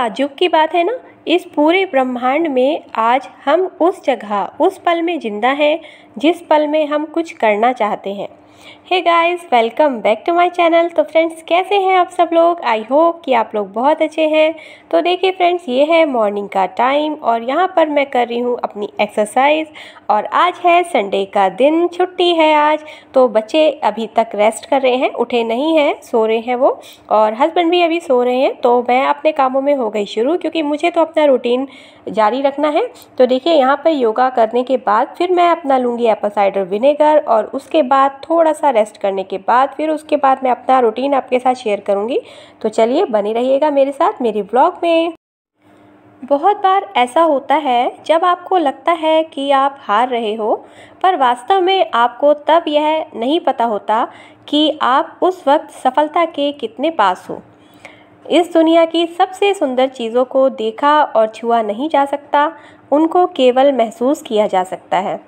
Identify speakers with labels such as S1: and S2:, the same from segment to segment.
S1: ताजुब की बात है ना इस पूरे ब्रह्मांड में आज हम उस जगह उस पल में ज़िंदा हैं जिस पल में हम कुछ करना चाहते हैं hey guys welcome back to my channel तो फ्रेंड्स कैसे हैं आप सब लोग आई होप कि आप लोग बहुत अच्छे हैं तो देखिए फ्रेंड्स ये है मॉर्निंग का टाइम और यहाँ पर मैं कर रही हूँ अपनी एक्सरसाइज और आज है संडे का दिन छुट्टी है आज तो बच्चे अभी तक रेस्ट कर रहे हैं उठे नहीं हैं सो रहे हैं वो और हस्बैंड भी अभी सो रहे हैं तो मैं अपने कामों में हो गई शुरू क्योंकि मुझे तो अपना रूटीन जारी रखना है तो देखिए यहाँ पर योगा करने के बाद फिर मैं अपना लूँगी एप्पल साइडर विनेगर और उसके बाद थोड़ा थोड़ा सा रेस्ट करने के बाद फिर उसके बाद मैं अपना रूटीन आपके साथ शेयर करूँगी तो चलिए बनी रहिएगा मेरे साथ मेरे ब्लॉग में बहुत बार ऐसा होता है जब आपको लगता है कि आप हार रहे हो पर वास्तव में आपको तब यह नहीं पता होता कि आप उस वक्त सफलता के कितने पास हो इस दुनिया की सबसे सुंदर चीज़ों को देखा और छुआ नहीं जा सकता उनको केवल महसूस किया जा सकता है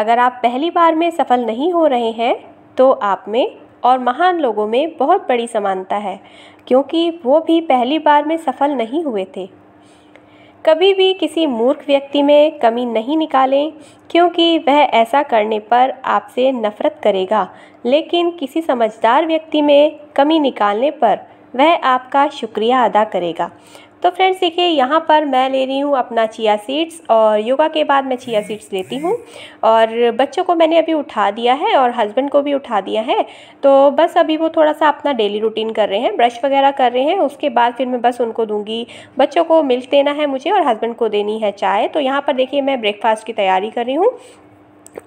S1: अगर आप पहली बार में सफल नहीं हो रहे हैं तो आप में और महान लोगों में बहुत बड़ी समानता है क्योंकि वो भी पहली बार में सफल नहीं हुए थे कभी भी किसी मूर्ख व्यक्ति में कमी नहीं निकालें क्योंकि वह ऐसा करने पर आपसे नफरत करेगा लेकिन किसी समझदार व्यक्ति में कमी निकालने पर वह आपका शुक्रिया अदा करेगा तो फ्रेंड्स देखिए यहाँ पर मैं ले रही हूँ अपना चिया सीड्स और योगा के बाद मैं चिया सीड्स लेती हूँ और बच्चों को मैंने अभी उठा दिया है और हस्बैंड को भी उठा दिया है तो बस अभी वो थोड़ा सा अपना डेली रूटीन कर रहे हैं ब्रश वगैरह कर रहे हैं उसके बाद फिर मैं बस उनको दूँगी बच्चों को मिल्क देना है मुझे और हस्बैंड को देनी है चाय तो यहाँ पर देखिए मैं ब्रेकफास्ट की तैयारी कर रही हूँ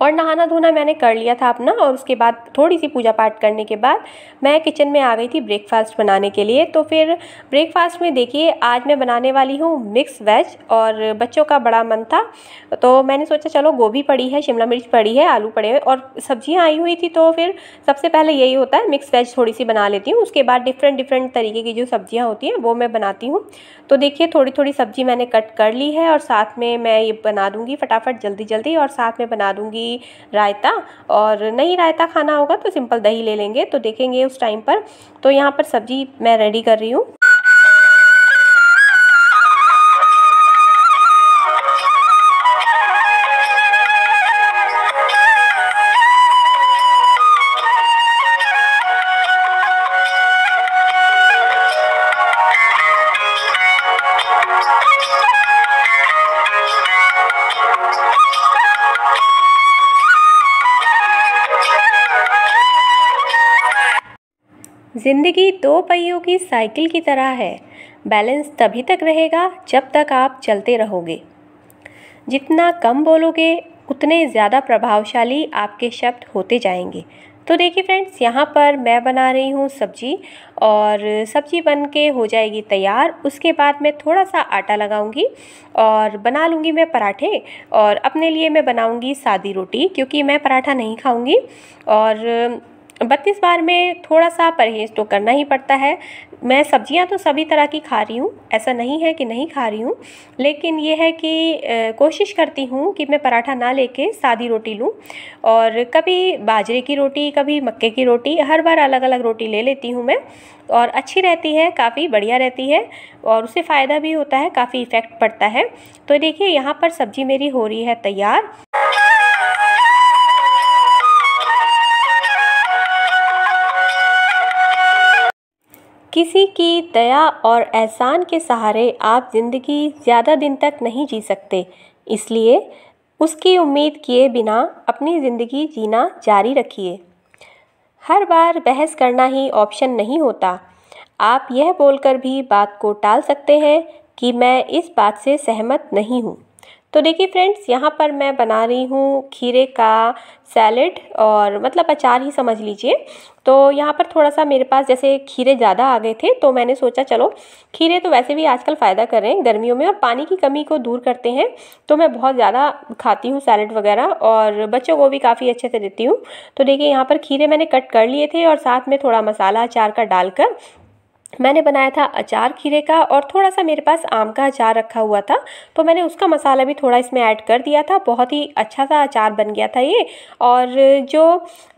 S1: और नहाना धोना मैंने कर लिया था अपना और उसके बाद थोड़ी सी पूजा पाठ करने के बाद मैं किचन में आ गई थी ब्रेकफास्ट बनाने के लिए तो फिर ब्रेकफास्ट में देखिए आज मैं बनाने वाली हूँ मिक्स वेज और बच्चों का बड़ा मन था तो मैंने सोचा चलो गोभी पड़ी है शिमला मिर्च पड़ी है आलू पड़े हुए और सब्जियाँ आई हुई थी तो फिर सबसे पहले यही होता है मिक्स वेज थोड़ी सी बना लेती हूँ उसके बाद डिफरेंट डिफरेंट तरीके की जो सब्जियाँ होती हैं वो मैं बनाती हूँ तो देखिए थोड़ी थोड़ी सब्जी मैंने कट कर ली है और साथ में मैं ये बना दूँगी फटाफट जल्दी जल्दी और साथ में बना दूँगी होगी रायता और नहीं रायता खाना होगा तो सिंपल दही ले लेंगे तो देखेंगे उस टाइम पर तो यहाँ पर सब्जी मैं रेडी कर रही हूँ जिंदगी दो पहियों की साइकिल की तरह है बैलेंस तभी तक रहेगा जब तक आप चलते रहोगे जितना कम बोलोगे उतने ज़्यादा प्रभावशाली आपके शब्द होते जाएंगे तो देखिए फ्रेंड्स यहाँ पर मैं बना रही हूँ सब्जी और सब्जी बन के हो जाएगी तैयार उसके बाद मैं थोड़ा सा आटा लगाऊंगी और बना लूँगी मैं पराठे और अपने लिए मैं बनाऊँगी सादी रोटी क्योंकि मैं पराठा नहीं खाऊँगी और बत्तीस बार में थोड़ा सा परहेज तो करना ही पड़ता है मैं सब्जियां तो सभी तरह की खा रही हूँ ऐसा नहीं है कि नहीं खा रही हूँ लेकिन ये है कि कोशिश करती हूँ कि मैं पराठा ना लेके सादी रोटी लूँ और कभी बाजरे की रोटी कभी मक्के की रोटी हर बार अलग अलग रोटी ले लेती हूँ मैं और अच्छी रहती है काफ़ी बढ़िया रहती है और उससे फ़ायदा भी होता है काफ़ी इफ़ेक्ट पड़ता है तो देखिए यहाँ पर सब्ज़ी मेरी हो रही है तैयार किसी की दया और एहसान के सहारे आप ज़िंदगी ज़्यादा दिन तक नहीं जी सकते इसलिए उसकी उम्मीद किए बिना अपनी ज़िंदगी जीना जारी रखिए हर बार बहस करना ही ऑप्शन नहीं होता आप यह बोलकर भी बात को टाल सकते हैं कि मैं इस बात से सहमत नहीं हूँ तो देखिए फ्रेंड्स यहाँ पर मैं बना रही हूँ खीरे का सैलेड और मतलब अचार ही समझ लीजिए तो यहाँ पर थोड़ा सा मेरे पास जैसे खीरे ज़्यादा आ गए थे तो मैंने सोचा चलो खीरे तो वैसे भी आजकल फ़ायदा कर रहे हैं गर्मियों में और पानी की कमी को दूर करते हैं तो मैं बहुत ज़्यादा खाती हूँ सैलड वगैरह और बच्चों को भी काफ़ी अच्छे से देती हूँ तो देखिए यहाँ पर खीरे मैंने कट कर लिए थे और साथ में थोड़ा मसाला अचार का डालकर मैंने बनाया था अचार खीरे का और थोड़ा सा मेरे पास आम का अचार रखा हुआ था तो मैंने उसका मसाला भी थोड़ा इसमें ऐड कर दिया था बहुत ही अच्छा सा अचार बन गया था ये और जो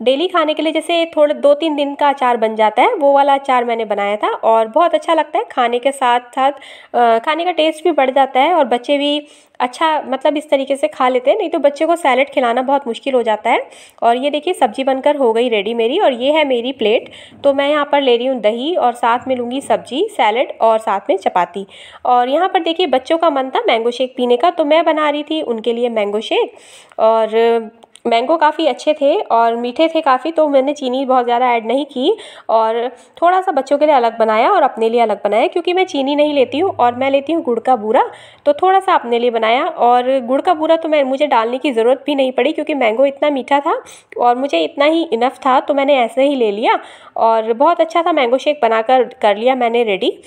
S1: डेली खाने के लिए जैसे थोड़े दो तीन दिन का अचार बन जाता है वो वाला अचार मैंने बनाया था और बहुत अच्छा लगता है खाने के साथ साथ खाने का टेस्ट भी बढ़ जाता है और बच्चे भी अच्छा मतलब इस तरीके से खा लेते हैं नहीं तो बच्चे को सैलड खिलाना बहुत मुश्किल हो जाता है और ये देखिए सब्जी बनकर हो गई रेडी मेरी और ये है मेरी प्लेट तो मैं यहाँ पर ले रही हूँ दही और साथ में लूँगी सब्जी सैलड और साथ में चपाती और यहाँ पर देखिए बच्चों का मन था मैंगो शेक पीने का तो मैं बना रही थी उनके लिए मैंगो शेक और मैंगो काफ़ी अच्छे थे और मीठे थे काफ़ी तो मैंने चीनी बहुत ज़्यादा ऐड नहीं की और थोड़ा सा बच्चों के लिए अलग बनाया और अपने लिए अलग बनाया क्योंकि मैं चीनी नहीं लेती हूँ और मैं लेती हूँ गुड़ का बूरा तो थोड़ा सा अपने लिए बनाया और गुड़ का बूरा तो मैं मुझे डालने की ज़रूरत भी नहीं पड़ी क्योंकि मैंगो इतना मीठा था और मुझे इतना ही इनफ था तो मैंने ऐसे ही ले लिया और बहुत अच्छा था मैंगो शेक बनाकर कर लिया मैंने रेडी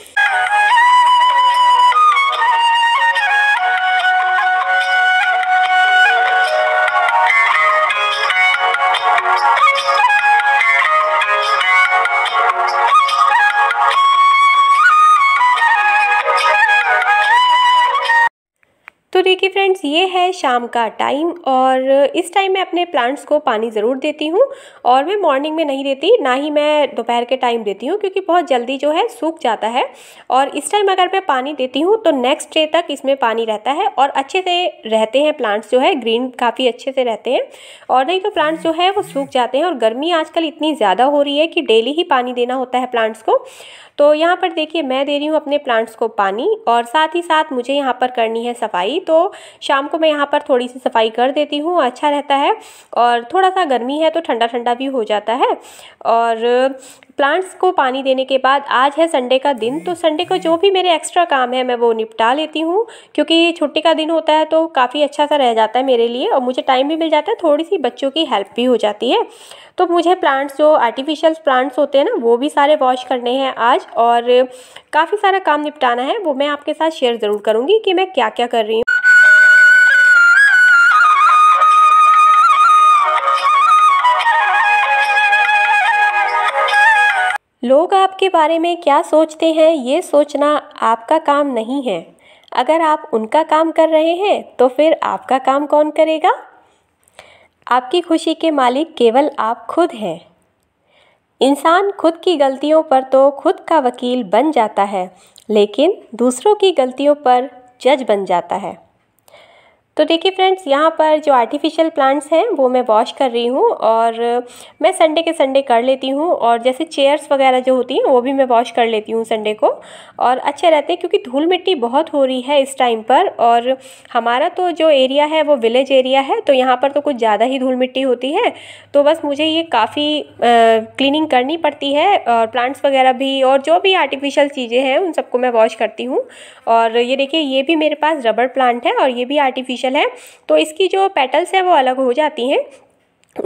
S1: देखिए फ्रेंड्स ये है शाम का टाइम और इस टाइम मैं अपने प्लांट्स को पानी ज़रूर देती हूँ और मैं मॉर्निंग में नहीं देती ना ही मैं दोपहर के टाइम देती हूँ क्योंकि बहुत जल्दी जो है सूख जाता है और इस टाइम अगर मैं पानी देती हूँ तो नेक्स्ट डे तक इसमें पानी रहता है और अच्छे से रहते हैं प्लांट्स जो है ग्रीन काफ़ी अच्छे से रहते हैं और नहीं तो प्लांट्स जो है वो सूख जाते हैं और गर्मी आजकल इतनी ज़्यादा हो रही है कि डेली ही पानी देना होता है प्लांट्स को तो यहाँ पर देखिए मैं दे रही हूँ अपने प्लांट्स को पानी और साथ ही साथ मुझे यहाँ पर करनी है सफाई तो शाम को मैं यहाँ पर थोड़ी सी सफाई कर देती हूँ अच्छा रहता है और थोड़ा सा गर्मी है तो ठंडा ठंडा भी हो जाता है और प्लांट्स को पानी देने के बाद आज है संडे का दिन तो संडे को जो भी मेरे एक्स्ट्रा काम है मैं वो निपटा लेती हूँ क्योंकि छुट्टी का दिन होता है तो काफ़ी अच्छा सा रह जाता है मेरे लिए और मुझे टाइम भी मिल जाता है थोड़ी सी बच्चों की हेल्प भी हो जाती है तो मुझे प्लांट्स जो आर्टिफिशियल प्लांट्स होते हैं ना वो भी सारे वॉश करने हैं आज और काफ़ी सारा काम निपटाना है वो मैं आपके साथ शेयर ज़रूर करूँगी कि मैं क्या क्या कर रही हूँ लोग आपके बारे में क्या सोचते हैं ये सोचना आपका काम नहीं है अगर आप उनका काम कर रहे हैं तो फिर आपका काम कौन करेगा आपकी खुशी के मालिक केवल आप खुद हैं इंसान खुद की गलतियों पर तो खुद का वकील बन जाता है लेकिन दूसरों की गलतियों पर जज बन जाता है तो देखिए फ्रेंड्स यहाँ पर जो आर्टिफिशियल प्लांट्स हैं वो मैं वॉश कर रही हूँ और मैं संडे के संडे कर लेती हूँ और जैसे चेयर्स वगैरह जो होती हैं वो भी मैं वॉश कर लेती हूँ संडे को और अच्छे रहते हैं क्योंकि धूल मिट्टी बहुत हो रही है इस टाइम पर और हमारा तो जो एरिया है वो विलेज एरिया है तो यहाँ पर तो कुछ ज़्यादा ही धूल मिट्टी होती है तो बस मुझे ये काफ़ी क्लिनिंग करनी पड़ती है और प्लांट्स वगैरह भी और जो भी आर्टिफिशियल चीज़ें हैं उन सबको मैं वॉश करती हूँ और ये देखिए ये भी मेरे पास रबड़ प्लांट है और ये भी आर्टिफिशियल आर्टिफिशियल है तो इसकी जो पेटल्स हैं वो अलग हो जाती हैं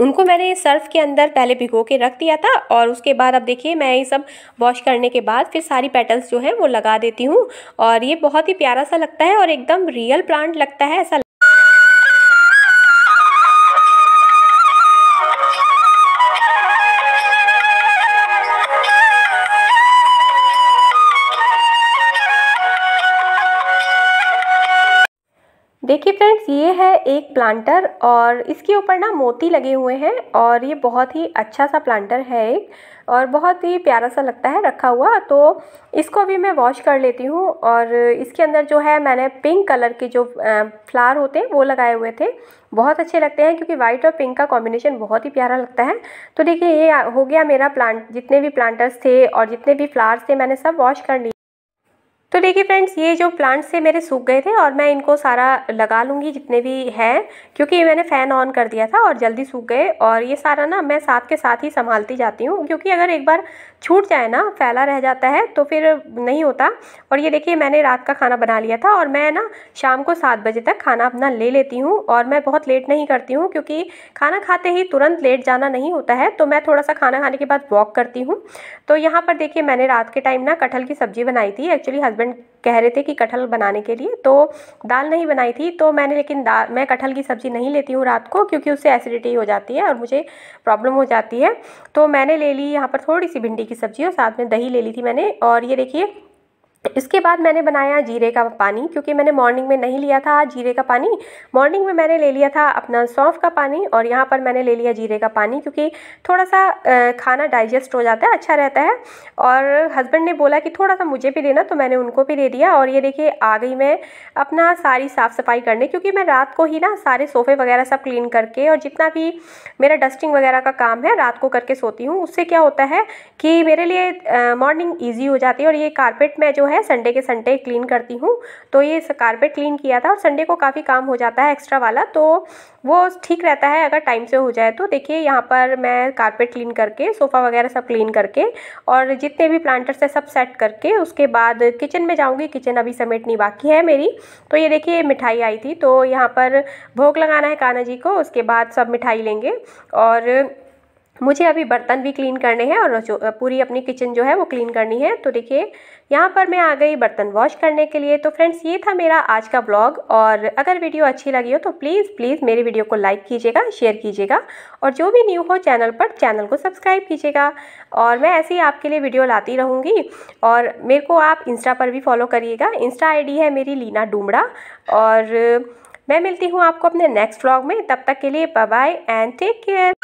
S1: उनको मैंने सर्फ़ के अंदर पहले भिगो के रख दिया था और उसके बाद अब देखिए मैं ये सब वॉश करने के बाद फिर सारी पेटल्स जो है वो लगा देती हूँ और ये बहुत ही प्यारा सा लगता है और एकदम रियल प्लांट लगता है ऐसा देखिए फ्रेंड्स ये है एक प्लांटर और इसके ऊपर ना मोती लगे हुए हैं और ये बहुत ही अच्छा सा प्लांटर है एक और बहुत ही प्यारा सा लगता है रखा हुआ तो इसको भी मैं वॉश कर लेती हूँ और इसके अंदर जो है मैंने पिंक कलर के जो फ्लावर होते हैं वो लगाए हुए थे बहुत अच्छे लगते हैं क्योंकि वाइट और पिंक का कॉम्बिनेशन बहुत ही प्यारा लगता है तो देखिए ये हो गया मेरा प्लांट जितने भी प्लांटर्स थे और जितने भी फ्लावर्स थे मैंने सब वॉश कर लिए तो देखिए फ्रेंड्स ये जो प्लांट्स थे मेरे सूख गए थे और मैं इनको सारा लगा लूँगी जितने भी हैं क्योंकि मैंने फ़ैन ऑन कर दिया था और जल्दी सूख गए और ये सारा ना मैं साथ के साथ ही संभालती जाती हूँ क्योंकि अगर एक बार छूट जाए ना फैला रह जाता है तो फिर नहीं होता और ये देखिए मैंने रात का खाना बना लिया था और मैं ना शाम को सात बजे तक खाना अपना ले लेती हूँ और मैं बहुत लेट नहीं करती हूँ क्योंकि खाना खाते ही तुरंत लेट जाना नहीं होता है तो मैं थोड़ा सा खाना खाने के बाद वॉक करती हूँ तो यहाँ पर देखिए मैंने रात के टाइम ना कटहल की सब्ज़ी बनाई थी एक्चुअली हस्बैंड हस्बैंड कह रहे थे कि कटहल बनाने के लिए तो दाल नहीं बनाई थी तो मैंने लेकिन दाल मैं कटहल की सब्ज़ी नहीं लेती हूँ रात को क्योंकि उससे एसिडिटी हो जाती है और मुझे प्रॉब्लम हो जाती है तो मैंने ले ली यहाँ पर थोड़ी सी भिंडी की सब्ज़ी और साथ में दही ले ली थी मैंने और ये देखिए इसके बाद मैंने बनाया जीरे का पानी क्योंकि मैंने मॉर्निंग में नहीं लिया था आज जीरे का पानी मॉर्निंग में मैंने ले लिया था अपना सौंफ का पानी और यहाँ पर मैंने ले लिया जीरे का पानी क्योंकि थोड़ा सा खाना डाइजेस्ट हो जाता है अच्छा रहता है और हस्बैंड ने बोला कि थोड़ा सा मुझे भी देना तो मैंने उनको भी दे दिया और ये देखिए आ गई मैं अपना सारी साफ़ सफाई करने क्योंकि मैं रात को ही ना सारे सोफ़े वगैरह सब क्लीन करके और जितना भी मेरा डस्टिंग वगैरह का काम है रात को करके सोती हूँ उससे क्या होता है कि मेरे लिए मॉर्निंग ईजी हो जाती है और ये कारपेट में जो है है संडे के संडे क्लीन करती हूँ तो ये कारपेट क्लीन किया था और संडे को काफ़ी काम हो जाता है एक्स्ट्रा वाला तो वो ठीक रहता है अगर टाइम से हो जाए तो देखिए यहाँ पर मैं कारपेट क्लीन करके सोफ़ा वगैरह सब क्लीन करके और जितने भी प्लांटर्स है सब सेट करके उसके बाद किचन में जाऊँगी किचन अभी समेटनी बाकी है मेरी तो ये देखिए मिठाई आई थी तो यहाँ पर भोग लगाना है कान्हा जी को उसके बाद सब मिठाई लेंगे और मुझे अभी बर्तन भी क्लीन करने हैं और जो पूरी अपनी किचन जो है वो क्लीन करनी है तो देखिए यहाँ पर मैं आ गई बर्तन वॉश करने के लिए तो फ्रेंड्स ये था मेरा आज का ब्लॉग और अगर वीडियो अच्छी लगी हो तो प्लीज़ प्लीज़ मेरी वीडियो को लाइक कीजिएगा शेयर कीजिएगा और जो भी न्यू हो चैनल पर चैनल को सब्सक्राइब कीजिएगा और मैं ऐसे ही आपके लिए वीडियो लाती रहूँगी और मेरे को आप इंस्टा पर भी फॉलो करिएगा इंस्टा आई है मेरी लीना डूमड़ा और मैं मिलती हूँ आपको अपने नेक्स्ट व्लॉग में तब तक के लिए बाय एंड टेक केयर